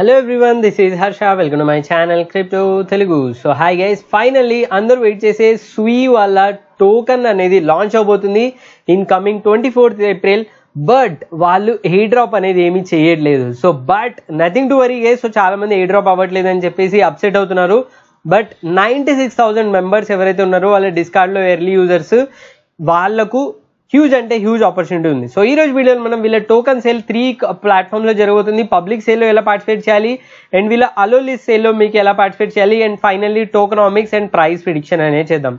hello everyone this is Harsha welcome to my channel crypto Telugu so hi guys finally అందరూ wait చేసే Sui వాళ్ళ token అనేది launch అవబోతుంది in coming twenty fourth April but వాళ్ళు airdrop అనేది ఏమీ చేయట్లేదు so but nothing to worry guys so చాలా మంది హెయి డ్రాప్ అవ్వట్లేదు అని చెప్పేసి అప్సెట్ అవుతున్నారు but ninety six thousand members ఎవరైతే ఉన్నారో వాళ్ళ డిస్కార్డ్లో ఎర్లీ యూజర్స్ వాళ్లకు హ్యూజ్ అంటే హ్యూజ్ ఆపర్చునిటీ ఉంది సో ఈ రోజు వీడియోలో మనం వీళ్ళ టోకన్ సేల్ త్రీ ప్లాట్ఫామ్ లో జరుగుతుంది పబ్లిక్ లో ఎలా పార్టిసిపేట్ చేయాలి అండ్ వీళ్ళ అలోలిస్ సేల్లో మీకు ఎలా పార్టిసిపేట్ చేయాలి and finally tokenomics and price prediction అనేది చేద్దాం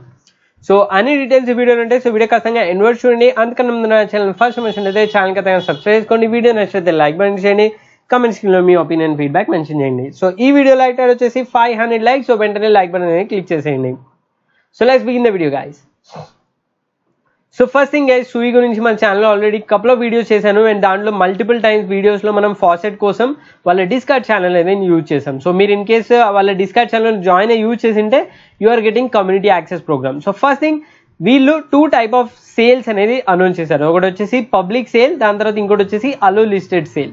సో అన్ని డీటెయిల్స్ వీడియోలు ఉంటాయి సో వీడియో ఖచ్చితంగా ఎన్వర్ట్ చూడండి అందుకని ముందు నా ఛానల్ ఫస్ట్ మెన్షన్ అయితే ఛానల్ ఖచ్చితంగా సబ్స్క్రైబ్ చేసుకోండి వీడియో నచ్చితే లైక్ బండి చేయండి కమెంట్ లో మీ ఒపీనియన్ ఫీడ్బ్యాక్ మెన్షన్ చేయండి సో ఈ వీడియో లైక్ వచ్చేసి ఫైవ్ హండ్రెడ్ లైక్స్ సో వెంటనే లైక్ బండ్ అనేది క్లిక్ చేసేయండి so let's begin the video guys so first thing guys Sui గురించి మన ఛానల్లో ఆల్రెడీ కపుల్ ఆఫ్ వీడియోస్ చేశాను అండ్ దాంట్లో మల్టిపుల్ టైమ్స్ వీడియోస్లో మనం ఫాసెట్ కోసం వాళ్ళ డిస్కార్డ్ ఛానల్ అనేది యూజ్ చేసాం సో మీరు ఇన్ కేస్ uh, వాళ్ళ డిస్కార్డ్ ఛానల్ జాయిన్ అయ్యి యూజ్ చేసింటే you are getting community access programme so first thing వీళ్ళు టూ టైప్ ఆఫ్ సేల్స్ అనేది అనౌన్స్ చేశారు ఒకటి వచ్చేసి పబ్లిక్ సేల్ దాని తర్వాత ఇంకోటి వచ్చేసి అలో లిస్టెడ్ సేల్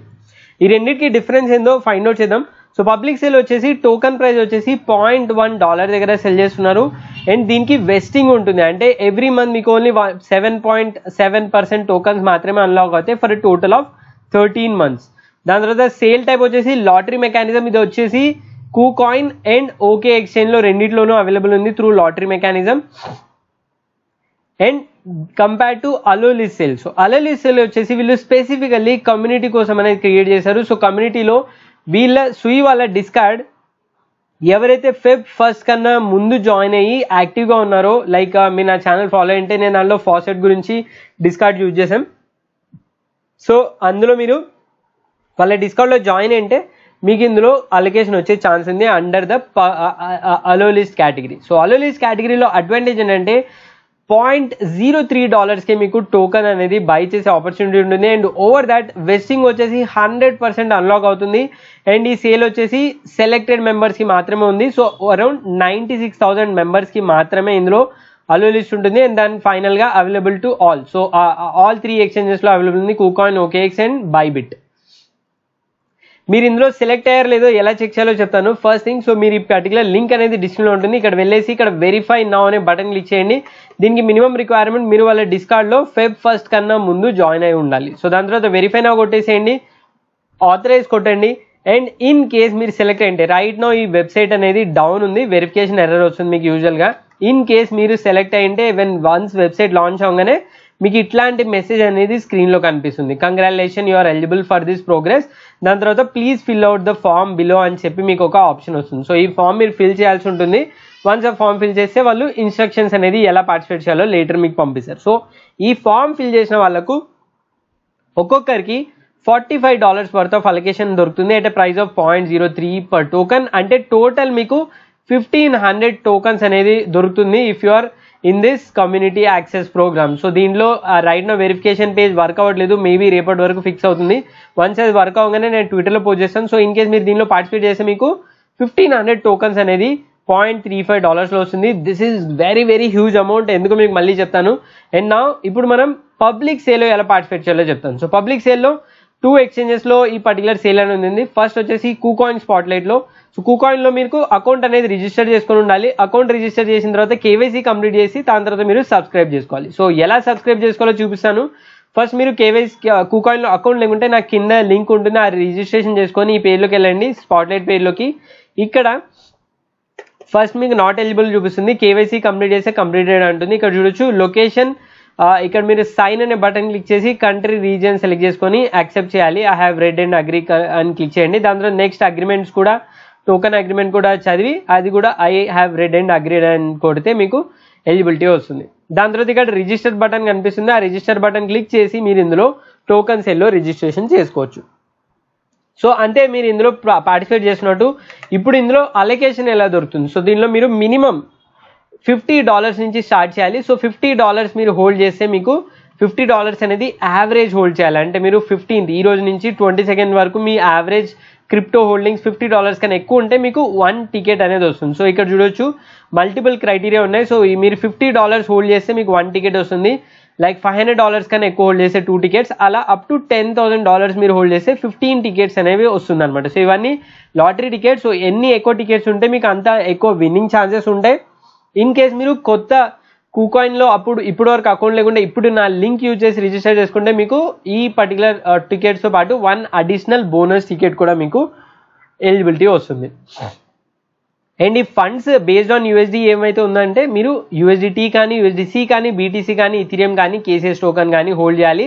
ఈ రెండింటికి డిఫరెన్స్ ఏందో ఫైండ్ అవుట్ చేద్దాం సో పబ్లిక్ సేల్ వచ్చేసి టోకన్ ప్రైస్ వచ్చేసి పాయింట్ వన్ డాలర్ దగ్గర సెల్ చేస్తున్నారు అండ్ దీనికి వెస్టింగ్ ఉంటుంది అంటే ఎవ్రీ మంత్ మీకు only seven point seven percent tokens మాత్రమే అన్లాక్ అవుతాయి for total of thirteen months దాని తర్వాత సేల్ టైప్ వచ్చేసి లాటరీ మెకానిజం ఇది వచ్చేసి కూ కాయిన్ అండ్ ఓకే ఎక్స్చేంజ్ లో రెండిట్లోనూ అవైలబుల్ ఉంది through lottery mechanism and compare to అలోలి సెల్ సో అలోలి సెల్ వచ్చేసి వీళ్ళు స్పెసిఫికల్లీ కమ్యూనిటీ కోసం అనేది క్రియేట్ చేశారు సో కమ్యూనిటీలో వీళ్ళ సుయి వాళ్ళ డిస్కార్డ్ ఎవరైతే ఫిఫ్ ఫస్ట్ కన్నా ముందు జాయిన్ అయ్యి యాక్టివ్గా ఉన్నారో లైక్ uh, మీరు నా ఛానల్ ఫాలో అంటే నేను దానిలో ఫాసెట్ గురించి డిస్కార్డ్ యూజ్ చేశాం సో అందులో మీరు వాళ్ళ డిస్కౌంట్లో జాయిన్ అంటే మీకు ఇందులో అలొకేషన్ వచ్చే ఛాన్స్ ఉంది under the allowlist category so allowlist కేటగిరీలో అడ్వాంటేజ్ ఏంటంటే పాయింట్ జీరో త్రీ డాలర్స్కి మీకు టోకన్ అనేది బై చేసే ఆపర్చునిటీ ఉంటుంది అండ్ ఓవర్ దాట్ వెస్టింగ్ వచ్చేసి హండ్రెడ్ పర్సెంట్ అన్లాక్ అవుతుంది అండ్ ఈ సేల్ వచ్చేసి సెలెక్టెడ్ మెంబర్స్కి మాత్రమే ఉంది so around ninety six thousand మెంబర్స్కి మాత్రమే ఇందులో అలో లిస్ట్ ఉంటుంది అండ్ దాని ఫైనల్గా available to all so all three ఎక్స్చేంజెస్లో అవైలబుల్ ఉంది KuCoin OKX and Bybit మీరు ఇందులో సెలెక్ట్ అయ్యారు లేదో ఎలా చెక్ చేయాలో చెప్తాను ఫస్ట్ థింగ్ సో మీరు ఈ పర్టికులర్ లింక్ అనేది డిస్క్రిప్షన్లో ఉంటుంది ఇక్కడ వెళ్ళేసి ఇక్కడ వెరిఫై నా అనే బటన్ క్లిక్ చేయండి దీనికి మినిమం రిక్వైర్మెంట్ మీరు వాళ్ళ డిస్కార్డ్లో ఫెబ్ ఫస్ట్ కన్నా ముందు జాయిన్ అయి ఉండాలి సో దాని తర్వాత వెరిఫై నా కొట్టేసేయండి ఆథరైజ్ కొట్టండి అండ్ ఇన్ కేస్ మీరు సెలెక్ట్ అయ్యండి రైట్ నో ఈ వెబ్సైట్ అనేది డౌన్ ఉంది వెరిఫికేషన్ ఎర్రర్ వస్తుంది మీకు యూజువల్గా ఇన్ కేస్ మీరు సెలెక్ట్ అయ్యింటే వెన్ వన్స్ వెబ్సైట్ లాంచ్ అవగానే మీకు ఇట్లాంటి మెసేజ్ అనేది స్క్రీన్లో కనిపిస్తుంది congratulation you are eligible for this progress దాని తర్వాత please fill out the form below అని చెప్పి మీకు ఒక ఆప్షన్ వస్తుంది సో ఈ ఫామ్ మీరు ఫిల్ చేయాల్సి ఉంటుంది వన్స్ ఆ ఫామ్ ఫిల్ చేస్తే వాళ్ళు ఇన్స్ట్రక్షన్స్ అనేది ఎలా పార్టిసిపేట్ చేయాలో లేటర్ మీకు పంపిస్తారు సో ఈ ఫామ్ ఫిల్ చేసిన వాళ్ళకు ఒక్కొక్కరికి forty five dollars worth of allocation దొరుకుతుంది అంటే price of point zero three per token అంటే టోటల్ మీకు ఫిఫ్టీన్ హండ్రెడ్ టోకన్స్ అనేది దొరుకుతుంది if you are in this community access programme so దీనిలో right now verification page work అవ్వట్లేదు maybe రేపటి వరకు ఫిక్స్ అవుతుంది వన్స్ అది వర్క్ అవగానే నేను ట్విట్టర్లో పోస్ట్ చేస్తాను సో ఇన్ కేస్ మీరు దీనిలో పార్టిసిపేట్ చేస్తే మీకు ఫిఫ్టీన్ హండ్రెడ్ టోకన్స్ అనేది పాయింట్ త్రీ ఫైవ్ డాలర్స్లో వస్తుంది this is very very huge amount ఎందుకు మీకు మళ్ళీ చెప్తాను అండ్ నా ఇప్పుడు మనం పబ్లిక్ సేల్లో ఎలా పార్టిసిపేట్ చేయాలో చెప్తాను సో పబ్లిక్ సేల్లో టూ ఎక్స్చేంజెస్లో ఈ పర్టికులర్ సేల్ అని ఉంది ఫస్ట్ వచ్చేసి కూకాయిన్ స్పాట్లైట్లో సో కూకాయిన్లో మీకు అకౌంట్ అనేది రిజిస్టర్ చేసుకుని ఉండాలి అకౌంట్ రిజిస్టర్ చేసిన తర్వాత కేవైసీ కంప్లీట్ చేసి దాని తర్వాత మీరు సబ్స్క్రైబ్ చేసుకోవాలి సో ఎలా సబ్స్క్రైబ్ చేసుకోవాలో చూపిస్తాను ఫస్ట్ మీరు కేవైసీ కూకాయిన్లో అకౌంట్ లేకుంటే నాకు కింద లింక్ ఉంటుంది ఆ రిజిస్ట్రేషన్ చేసుకొని ఈ పేజ్లోకి వెళ్ళండి స్పాట్లైట్ పేజ్లోకి ఇక్కడ ఫస్ట్ మీకు నాట్ ఎలిజిబుల్ చూపిస్తుంది కేవైసీ కంప్లీట్ చేస్తే కంప్లీటెడ్ అంటుంది ఇక్కడ చూడొచ్చు లొకేషన్ ఇక్కడ మీరు సైన్ అనే బటన్ క్లిక్ చేసి కంట్రీ రీజియన్ సెలెక్ట్ చేసుకొని యాక్సెప్ట్ చేయాలి I have read and agree అని క్లిక్ చేయండి దాని తర్వాత నెక్స్ట్ అగ్రిమెంట్స్ కూడా టోకెన్ అగ్రిమెంట్ కూడా చదివి అది కూడా I have read and agreed అని కొడితే మీకు ఎలిజిబిలిటీ వస్తుంది దాని తర్వాత ఇక్కడ రిజిస్టర్ బటన్ కనిపిస్తుంది ఆ రిజిస్టర్ బటన్ క్లిక్ చేసి మీరు ఇందులో టోకన్ సెల్లో రిజిస్ట్రేషన్ చేసుకోవచ్చు సో అంటే మీరు ఇందులో పార్టిసిపేట్ చేసినట్టు ఇప్పుడు ఇందులో అలొకేషన్ ఎలా దొరుకుతుంది సో దీనిలో మీరు మినిమం ఫిఫ్టీ డాలర్స్ నుంచి స్టార్ట్ చేయాలి సో ఫిఫ్టీ డాలర్స్ మీరు హోల్డ్ చేస్తే మీకు ఫిఫ్టీ డాలర్స్ అనేది యావరేజ్ హోల్డ్ చేయాలి అంటే మీరు ఫిఫ్టీన్త్ ఈ రోజు నుంచి ట్వంటీ సెకండ్ వరకు మీ average crypto holdings fifty dollars కన్నా ఎక్కువ ఉంటే మీకు వన్ టికెట్ అనేది వస్తుంది సో ఇక్కడ చూడొచ్చు మల్టిపుల్ క్రైటీరియా ఉన్నాయి సో మీరు ఫిఫ్టీ డాలర్స్ హోల్డ్ చేస్తే మీకు వన్ టికెట్ వస్తుంది లైక్ ఫైవ్ హండ్రెడ్ డాలర్స్ కన్నా ఎక్కువ హోల్డ్ చేస్తే టూ టికెట్స్ అలా up to ten thousand dollars మీరు హోల్డ్ చేస్తే ఫిఫ్టీన్ టికెట్స్ అనేవి వస్తుంది అనమాట సో ఇవన్నీ లాటరీ టికెట్స్ సో ఎన్ని ఎక్కువ టికెట్స్ ఉంటే మీకు అంత ఎక్కువ విన్నింగ్ ఛాన్సెస్ ఉంటాయి ఇన్ కేస్ మీరు కొత్త కూకాయిన్లో అప్పుడు ఇప్పుడు వరకు అకౌంట్ లేకుండా ఇప్పుడు నా లింక్ యూజ్ చేసి రిజిస్టర్ చేసుకుంటే మీకు ఈ పర్టికులర్ టికెట్స్తో uh, పాటు వన్ అడిషనల్ బోనస్ టికెట్ కూడా మీకు ఎలిజిబిలిటీ వస్తుంది అండ్ ఈ ఫండ్స్ బేస్డ్ ఆన్ యూఎస్డీ ఏమైతే ఉందంటే మీరు యూఎస్డిటీ కానీ యూఎస్డిసి కానీ బీటీసీ కానీ ఇథిరియం కానీ కేసీఎస్ టోకన్ కానీ హోల్డ్ చేయాలి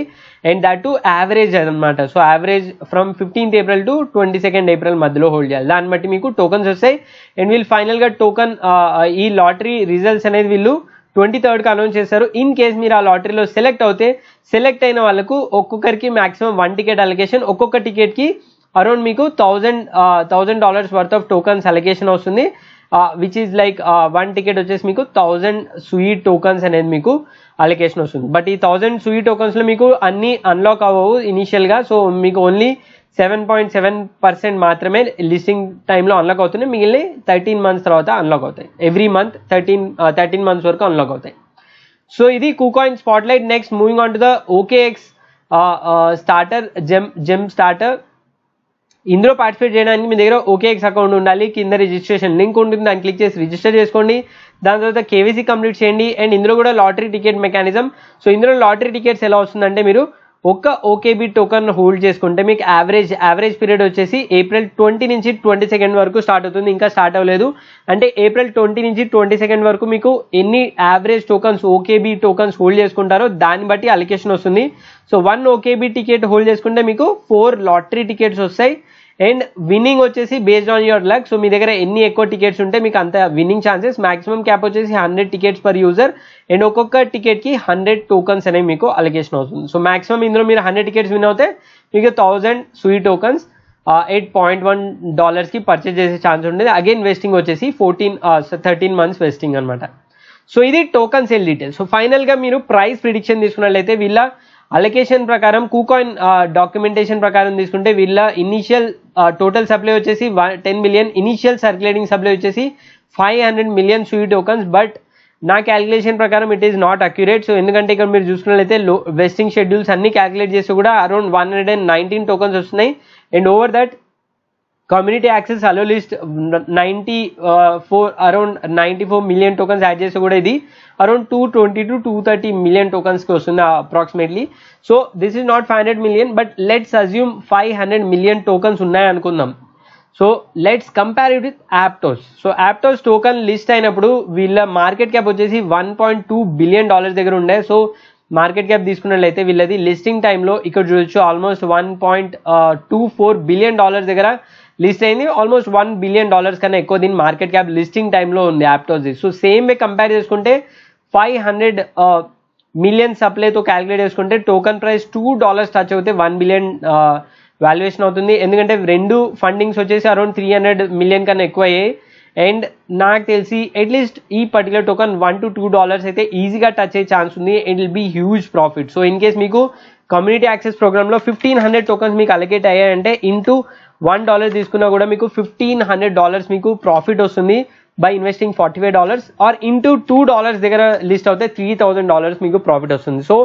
అండ్ దట్ టు యావరేజ్ అనమాట so average from fifteenth April to twenty second April మధ్యలో హోల్డ్ చేయాలి దాన్ని బట్టి మీకు టోకన్స్ వస్తాయి అండ్ వీళ్ళు ఫైనల్గా టోకన్ ఈ లాటరీ రిజల్ట్స్ అనేది వీళ్ళు ట్వంటీ థర్డ్కి అనౌన్స్ చేశారు ఇన్ కేస్ మీరు ఆ లాటరీలో సెలెక్ట్ అవుతే సెలెక్ట్ అయిన వాళ్ళకు ఒక్కొక్కరికి మాక్సిమం వన్ టికెట్ అలొకేషన్ ఒక్కొక్క టికెట్కి అరౌండ్ మీకు thousand thousand dollars worth of tokens allocation వస్తుంది which is like one ticket వచ్చేసి మీకు థౌజండ్ స్వీట్ టోకన్స్ అనేది మీకు అలొకేషన్ వస్తుంది బట్ ఈ థౌజండ్ స్వీట్ టోకన్స్లో మీకు అన్ని అన్లాక్ అవ్వవు ఇనీషియల్గా సో మీకు only seven point seven percent మాత్రమే లిస్టింగ్ టైంలో అన్లాక్ అవుతున్నాయి మిగిలిన థర్టీన్ మంత్స్ తర్వాత అన్లాక్ అవుతాయి every month thirteen thirteen months వరకు అన్లాక్ అవుతాయి సో ఇది KuCoin spotlight next moving on to the OKX starter gem gem starter ఇందులో పార్టిసిపేట్ చేయడానికి మీ దగ్గర ఓకేఎక్స్ అకౌంట్ ఉండాలి కింద రిజిస్ట్రేషన్ లింక్ ఉంటుంది దాన్ని క్లిక్ చేసి రిజిస్టర్ చేసుకోండి దాని తర్వాత కేవీసీ కంప్లీట్ చేయండి అండ్ ఇందులో కూడా లాటరీ టికెట్ మెకానిజం సో ఇందులో లాటరీ టికెట్స్ ఎలా వస్తుందంటే మీరు ఒక్క ఓకేబీ టోకన్ హోల్డ్ చేసుకుంటే మీకు యావరేజ్ యావరేజ్ పీరియడ్ వచ్చేసి ఏప్రిల్ ట్వంటీ నుంచి ట్వంటీ సెకండ్ వరకు స్టార్ట్ అవుతుంది ఇంకా స్టార్ట్ అవ్వలేదు అంటే ఏప్రిల్ ట్వంటీ నుంచి ట్వంటీ సెకండ్ వరకు మీకు ఎన్ని average tokens OKB tokens hold చేసుకుంటారో దాన్ని బట్టి అలికేషన్ వస్తుంది so one OKB ticket hold చేసుకుంటే మీకు ఫోర్ లాటరీ టికెట్స్ వస్తాయి అండ్ విన్నింగ్ వచ్చేసి based on your luck so మీ దగ్గర ఎన్ని ఎక్కువ టికెట్స్ ఉంటే మీకు అంత విన్నింగ్ ఛాన్సెస్ మాక్సిమం క్యాప్ వచ్చేసి hundred tickets per user and ఒక్కొక్క టికెట్కి హండ్రెడ్ టోకన్స్ అనేవి మీకు అలొకేషన్ అవుతుంది సో మాక్సిమం ఇందులో మీరు హండ్రెడ్ టికెట్స్ విన్ అవుతే మీకు thousand Sui tokens eight point one డాలర్స్కి పర్చేజ్ చేసే ఛాన్స్ ఉంటుంది అగైన్ వెస్టింగ్ వచ్చేసి ఫోర్టీన్ థర్టీన్ మంత్స్ వెస్టింగ్ అనమాట సో ఇది టోకన్ సెల్ డీటెయిల్స్ సో ఫైనల్గా మీరు ప్రైస్ ప్రిడిక్షన్ తీసుకున్నట్లయితే వీళ్ళ అలొకేషన్ ప్రకారం కూకాయిన్ డాక్యుమెంటేషన్ ప్రకారం తీసుకుంటే వీళ్ళ ఇనీషియల్ టోటల్ సప్లై వచ్చేసి ten million initial circulating supply వచ్చేసి five hundred million Sui tokens but నా క్యాలిక్యులేషన్ ప్రకారం it is not accurate so ఎందుకంటే ఇక్కడ మీరు చూసుకున్నట్లయితే వెస్టింగ్ షెడ్యూల్స్ అన్ని క్యాలిక్యులేట్ చేసి కూడా around one hundred and nineteen tokens వస్తున్నాయి and over that community access allowlist ninety four around ninety four million tokens add చేస్తే కూడా ఇది around two twenty to two thirty million టోకన్స్కి వస్తుంది approximately so this is not five hundred million but let's assume five hundred million tokens అనుకుందాం so let's compare it with Aptos so Aptos token list అయినప్పుడు వీళ్ళ market cap వచ్చేసి one point two billion dollars దగ్గర ఉండే so market cap తీసుకున్నట్లయితే వీళ్ళది listing టైంలో ఇక్కడ చూడొచ్చు almost one point two four billion dollars దగ్గర లిస్ట్ అయింది ఆల్మోస్ట్ వన్ బిలియన్ డాలర్స్ కన్నా ఎక్కువ దీని మార్కెట్ క్యాప్ లిస్టింగ్ టైంలో ఉంది యాప్టోస్ది సో సేమ్ వే కంపేర్ చేసుకుంటే ఫైవ్ హండ్రెడ్ మిలియన్ సప్లైతో క్యాలిక్యులేట్ చేసుకుంటే token price two dollars touch అవుతే వన్ బిలియన్ వాల్యుయేషన్ అవుతుంది ఎందుకంటే రెండు ఫండింగ్స్ వచ్చేసి అరౌండ్ త్రీ హండ్రెడ్ మిలియన్ కన్నా ఎక్కువ అయ్యాయి అండ్ నాకు తెలిసి అట్లీస్ట్ ఈ particular token one to two dollars అయితే ఈజీగా టచ్ అయ్యే ఛాన్స్ ఉంది it will be huge profit so in case మీకు కమ్యూనిటీ యాక్సెస్ ప్రోగ్రామ్లో ఫిఫ్టీన్ హండ్రెడ్ టోకన్స్ మీకు అలొకేట్ అయ్యాయంటే ఇంటూ వన్ డాలర్ తీసుకున్నా కూడా మీకు ఫిఫ్టీన్ హండ్రెడ్ డాలర్స్ మీకు ప్రాఫిట్ వస్తుంది by investing forty five dollars or into two dollars దగ్గర లిస్ట్ అవుతే త్రీ థౌసండ్ డాలర్స్ మీకు ప్రాఫిట్ వస్తుంది so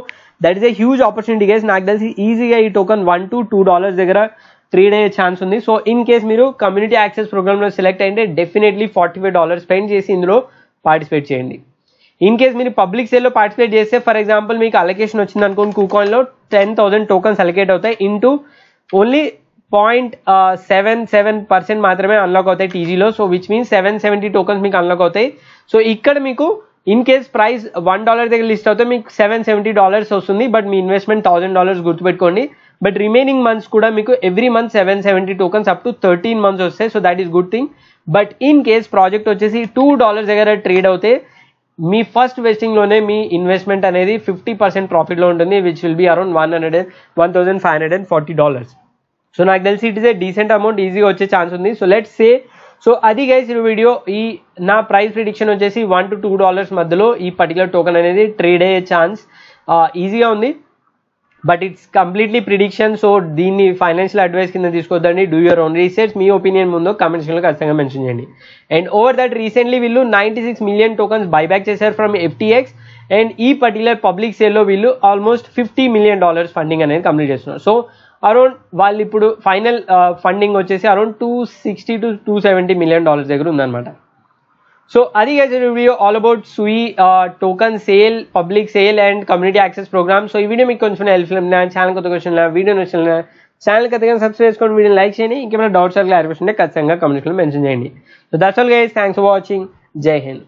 that is a huge opportunity gas నాకు తెలిసి ఈజీగా ఈ token one to two dollars దగ్గర త్రీ డే ఛాన్స్ ఉంది సో ఇన్ కేస్ మీరు కమ్యూనిటీ యాక్సెస్ ప్రోగ్రామ్లో సెలెక్ట్ అయితే definitely forty five dollars spend చేసి ఇందులో పార్టిసిపేట్ చేయండి ఇన్ కేస్ మీరు పబ్లిక్ సేల్లో పార్టిసిపేట్ చేస్తే ఫర్ ఎగ్జాంపుల్ మీకు అలొకేషన్ వచ్చింది అనుకోండి టెన్ థౌసండ్ టోకన్స్ అలొకేట్ అవుతాయి ఇంటూ ఓన్లీ 0.77% మాత్రమే అన్‌లాక్ అవుతాయి టీజీ లో సో విచ్ మీన్స్ 770 టోకెన్స్ మీ కన్ లక్ అవుతాయి సో ఇక్కడ మీకు ఇన్ కేస్ ప్రైస్ 1 డాలర్ దగ్గర లిస్ట్ అవుతే మీకు 770 డాలర్స్ అవుతుంది బట్ మీ ఇన్వెస్ట్మెంట్ 1000 డాలర్స్ గుర్తుపెట్టుకోండి బట్ రిమైనింగ్ మంత్స్ కూడా మీకు every month 770 tokens up to 13 months వస్తాయి so that is good thing but in case project వచ్చేసి 2 డాలర్స్ దగ్గర ట్రేడ్ అవుతే మీ ఫస్ట్ వెస్టింగ్ లోనే మీ ఇన్వెస్ట్మెంట్ అనేది 50% ప్రాఫిట్ లో ఉంటుంది which will be around 100 1540 dollars so నాకు తెలిసి it is a decent amount ఈజీగా వచ్చే ఛాన్స్ ఉంది సో లెట్స్ సే సో అది గైస్ వీడియో ఈ నా ప్రైస్ ప్రిడిక్షన్ వచ్చేసి వన్ టు టూ డాలర్స్ మధ్యలో ఈ పర్టికులర్ టోకెన్ అనేది ట్రేడ్ అయ్యే ఛాన్స్ ఈజీగా ఉంది but it's completely prediction so దీన్ని ఫైనాన్షియల్ అడ్వైస్ కింద తీసుకోవద్దండి డూ యువర్ ఓన్ రీసెర్చ్ మీ ఒపీనియన్ ముందు కమెంట్ సెక్షన్లో ఖచ్చితంగా మెన్షన్ చేయండి అండ్ ఓవర్ దట్ రీసెంట్లీ వీళ్ళు ninety six million tokens buyback చేశారు ఫ్రమ్ ఎఫ్టీఎక్స్ అండ్ ఈ పర్టికులర్ పబ్లిక్ సేల్లో వీళ్ళు almost fifty million dollars funding అనేది కంప్లీట్ చేస్తున్నారు సో అరౌండ్ వాళ్ళు ఇప్పుడు ఫైనల్ ఫండింగ్ వచ్చేసి around two sixty to two seventy million dollars దగ్గర ఉందన్నమాట సో అది video all about Sui token sale public sale and community access programme so ఈ video మీకు కొంచెం హెల్ప్ ఛానల్ కొత్త క్వశ్చన్ వీడియో నచ్చిన ఛానల్ కొత్తగా సబ్స్క్రైబ్ చేసుకోండి వీడియో లైక్ చేయండి ఇంకేమైనా డౌట్స్ క్లారిఫికేషన్ ఉంటే ఖచ్చితంగా కమ్యూనిటీలో మెన్షన్ చేయండి so that's all guys thanks for watching జై హింద్